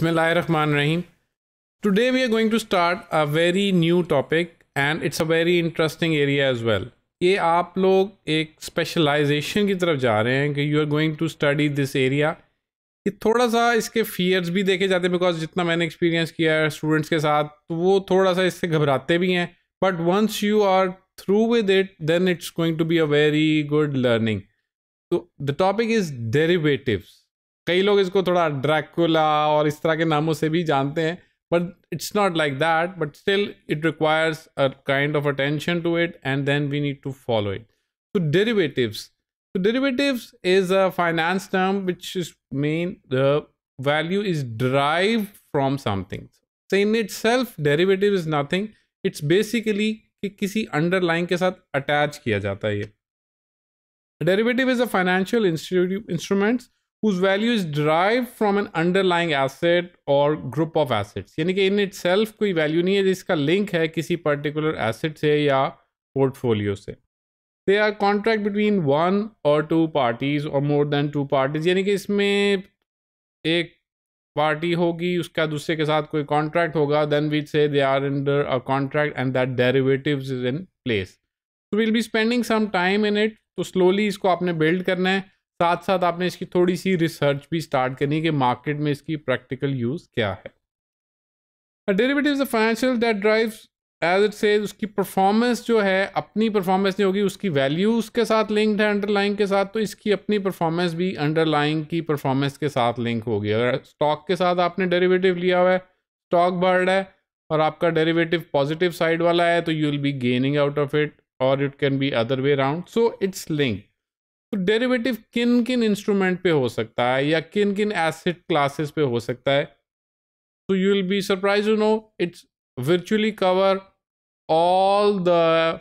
Rahim today we are going to start a very new topic and it's a very interesting area as well ये आप लोग एक specialisation की तरफ जा रहे हैं कि you are going to study this area ये थोड़ा सा इसके फियर्स भी देखे जाते हैं बिकॉज जितना मैंने एक्सपीरियंस किया है स्टूडेंट्स के साथ तो वो थोड़ा सा इससे घबराते भी हैं but once you are through with it then it's going to be a very good learning तो द टॉपिक इज़ डेरिवेटिव्स कई लोग इसको थोड़ा ड्रैकुला और इस तरह के नामों से भी जानते हैं but it's not like that but still it requires a kind of attention to it and then we need to follow it तो डेरिवेटिव्स तो derivatives is a finance term which is main the is drive from from something. In itself derivative is nothing it's basically कि किसी underline के साथ attach किया जाता है ये. Derivative is a financial instruments whose value is derived from an underlying asset or group of assets यानी कि इन इट सेल्फ कोई वैल्यू नहीं है जिसका लिंक है किसी पर्टिकुलर एसेट से या पोर्टफोलियो से they are contract between one और टू पार्टीज और मोर देन टू पार्टीज यानी कि इसमें एक पार्टी होगी उसका दूसरे के साथ कोई कॉन्ट्रैक्ट होगा then we say they are under a contract and that derivative is in place तो will be spending some time in it तो स्लोली इसको आपने बिल्ड करना है साथ साथ आपने इसकी थोड़ी सी रिसर्च भी स्टार्ट करनी है कि मार्केट में इसकी प्रैक्टिकल यूज़ क्या है derivative financial that drive as it says उसकी परफॉर्मेंस जो है अपनी परफॉर्मेंस नहीं होगी उसकी वैल्यू उसके साथ लिंक्ड है अंडरलाइंग के साथ तो इसकी अपनी परफॉर्मेंस भी अंडरलाइंग की परफॉर्मेंस के साथ लिंक होगी अगर स्टॉक के साथ आपने डेरिवेटिव लिया हुआ है स्टॉक बर्ड है और आपका डेरिवेटिव पॉजिटिव साइड वाला है तो you will be gaining out of it और it can be other way round so it's link derivative किन किन इंस्ट्रूमेंट पे हो सकता है या किन किन एसिड क्लासेस पे हो सकता है तो you will be surprise you know it's virtually cover all the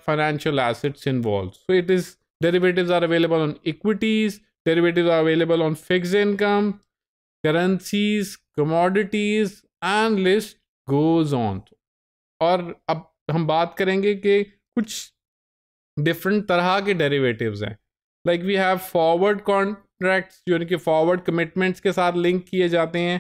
financial assets involve so it is derivative are available on equities derivative are available on fix income currencies commodities and list goes on और अब हम बात करेंगे कि कुछ different तरह के derivatives हैं like we have forward contracts जो कि फॉरवर्ड कमिटमेंट्स के साथ लिंक किए जाते हैं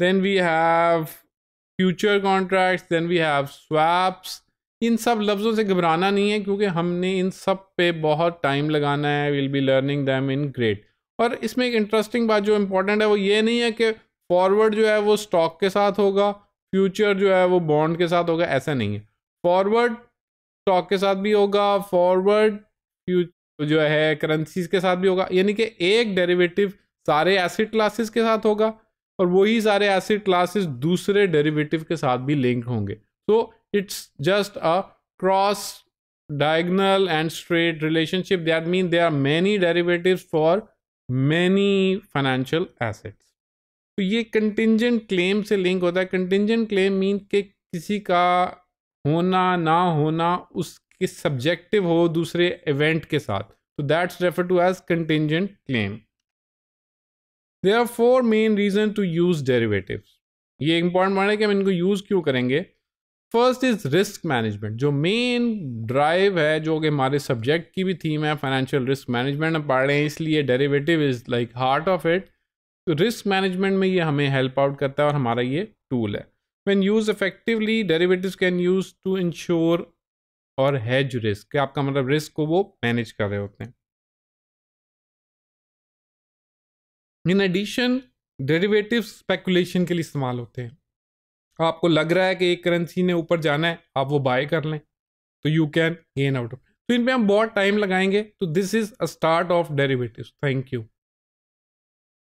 then we have future contracts then we have swaps इन सब लफ्ज़ों से घबराना नहीं है क्योंकि हमने इन सब पे बहुत टाइम लगाना है will be learning them in great और इसमें एक इंटरेस्टिंग बात जो इम्पोर्टेंट है वो ये नहीं है कि फॉरवर्ड जो है वो स्टॉक के साथ होगा फ्यूचर जो है वो बॉन्ड के साथ होगा ऐसा नहीं है फॉरवर्ड स्टॉक के साथ भी होगा फॉरवर्ड तो जो है करेंसीज के साथ भी होगा यानी कि एक डेरिवेटिव सारे एसिड क्लासेस के साथ होगा और वही सारे एसिड क्लासेस दूसरे डेरिवेटिव के साथ भी लिंक होंगे so it's just a cross diagonal and straight relationship that mean they are many derivative for many financial assets तो ये कंटिजेंट क्लेम से लिंक होता है कंटिजेंट क्लेम मीन के किसी का होना ना होना उस कि सब्जेक्टिव हो दूसरे इवेंट के साथ तो that's refer to as contingent claim there are four main reason to use derivative ये इंपॉर्टेंट पॉइंट है कि हम इनको यूज क्यों करेंगे फर्स्ट इज रिस्क मैनेजमेंट जो मेन ड्राइव है जो कि हमारे सब्जेक्ट की भी थीम है फाइनेंशियल रिस्क मैनेजमेंट हम पढ़ रहे हैं इसलिए derivative is like heart of it तो रिस्क मैनेजमेंट में ये हमें हेल्प आउट करता है और हमारा ये टूल है when use effectively derivative can use to insure और हैज रिस्क आपका मतलब रिस्क को वो मैनेज कर रहे होते हैं इन एडिशन डेरिवेटिव स्पेकुलेशन के लिए इस्तेमाल होते हैं आपको लग रहा है कि एक करेंसी ने ऊपर जाना है आप वो बाय कर लें तो यू कैन गेन आउट तो इन हम बहुत टाइम लगाएंगे तो this is a start of derivative thank you